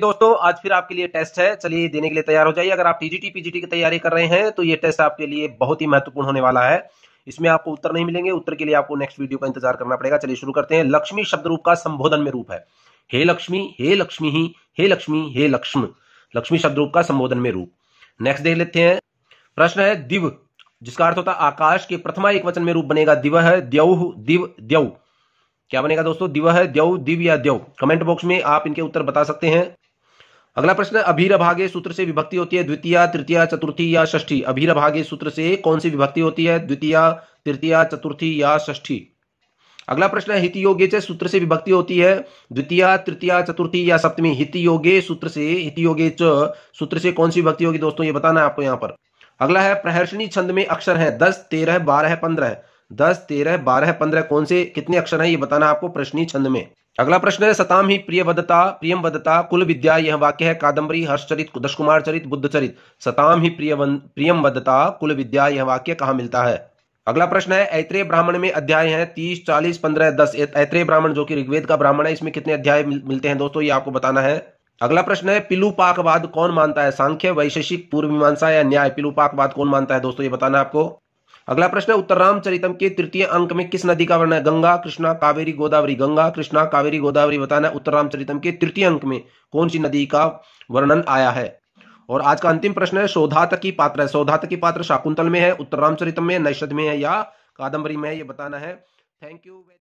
दोस्तों आज फिर आपके लिए टेस्ट है चलिए देने के लिए तैयार हो जाइए अगर आप टीजीटी पीजीटी की तैयारी कर रहे हैं तो ये टेस्ट आपके लिए बहुत ही महत्वपूर्ण होने वाला है इसमें आपको उत्तर नहीं मिलेंगे उत्तर के लिए आपको नेक्स्ट वीडियो का इंतजार करना पड़ेगा चलिए शुरू करते हैं लक्ष्मी शब्द रूप का संबोधन में रूप है हे लक्ष्मी हे लक्ष्मी ही हे लक्ष्मी हे लक्ष्म लक्ष्मी शब्द रूप का संबोधन में रूप नेक्स्ट देख लेते हैं प्रश्न है दिव जिसका अर्थ होता है आकाश के प्रथमा एक वचन में रूप बनेगा दिव है द्यौ दिव द्यौ क्या बनेगा दोस्तों दिव है द्यौ दिव या द्यौ कमेंट बॉक्स में आप इनके उत्तर बता सकते हैं अगला प्रश्न अभीर भागे सूत्र से विभक्ति होती है द्वितीय तृतीय चतुर्थी या षष्ठी अभीर भागे सूत्र से कौन सी विभक्ति होती है द्वितीय तृतीय चतुर्थी या षष्ठी अगला प्रश्न है हित योगे सूत्र से विभक्ति होती है द्वितीय तृतीय चतुर्थी या सप्तमी हित योगे सूत्र से हित योगे सूत्र से कौन सी विभक्ति होगी दोस्तों ये बताना है आपको यहाँ पर अगला है प्रहर्षणी छंद में अक्षर है दस तेरह बारह पंद्रह दस तेरह बारह पंद्रह कौन से कितने अक्षर हैं ये बताना आपको प्रश्नी छंद में अगला प्रश्न है सताम ही प्रिय वदता प्रियम वदता कुल विद्या यह वाक्य है कादम्बरी हर्षचरित दशकुमार चरित चरित सताम ही प्रिय प्रियम वदता कुल विद्या यह वाक्य कहाँ मिलता है अगला प्रश्न है ऐत्रेय ब्राह्मण में अध्याय है तीस चालीस पंद्रह दस ऐत्रेय ब्राह्मण जो कि ऋग्वेद का ब्राह्मण है इसमें कितने अध्याय मिलते हैं दोस्तों ये आपको बताना है अगला प्रश्न है पिलुपाकवाद कौन मानता है सांख्य वैशेषिक पूर्व मीमांसा या न्याय पिलुपाकवाद कौन मानता है दोस्तों ये बताना आपको अगला प्रश्न उत्तर रामचरितम के तृतीय अंक में किस नदी का वर्णन है गंगा कृष्णा कावेरी गोदावरी गंगा कृष्णा कावेरी गोदावरी बताना उत्तर रामचरितम के तृतीय अंक में कौन सी नदी का वर्णन आया है और आज का अंतिम प्रश्न है शोधात की पात्र है शोधात की पात्र शाकुंतल में है उत्तर रामचरितम में नैषद में है या कादंबरी में है ये बताना है थैंक यू